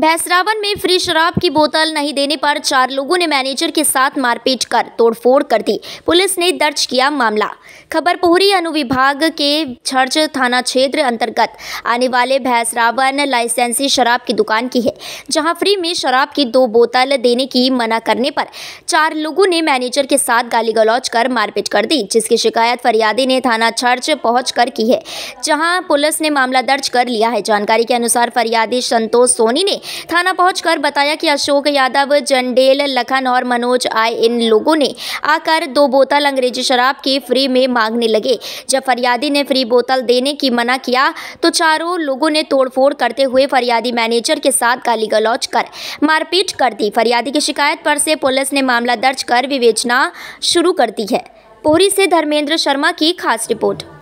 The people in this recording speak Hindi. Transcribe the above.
भैंसरावन में फ्री शराब की बोतल नहीं देने पर चार लोगों ने मैनेजर के साथ मारपीट कर तोड़फोड़ कर दी पुलिस ने दर्ज किया मामला खबर पोहरी अनुविभाग के छर्च थाना क्षेत्र अंतर्गत आने वाले भैंसरावन लाइसेंसी शराब की दुकान की है जहां फ्री में शराब की दो बोतल देने की मना करने पर चार लोगों ने मैनेजर के साथ गाली गलौज कर मारपीट कर दी जिसकी शिकायत फरियादी ने थाना छर्च पहुँच की है जहाँ पुलिस ने मामला दर्ज कर लिया है जानकारी के अनुसार फरियादी संतोष सोनी ने थाना पहुंचकर बताया कि अशोक यादव जंडेल लखन और मनोज आए इन लोगों ने आकर दो बोतल अंग्रेजी शराब की फ्री में मांगने लगे जब फरियादी ने फ्री बोतल देने की मना किया तो चारों लोगों ने तोड़फोड़ करते हुए फरियादी मैनेजर के साथ गाली गलौज कर मारपीट कर दी फरियादी की शिकायत पर से पुलिस ने मामला दर्ज कर विवेचना शुरू कर दी है पोहरी से धर्मेंद्र शर्मा की खास रिपोर्ट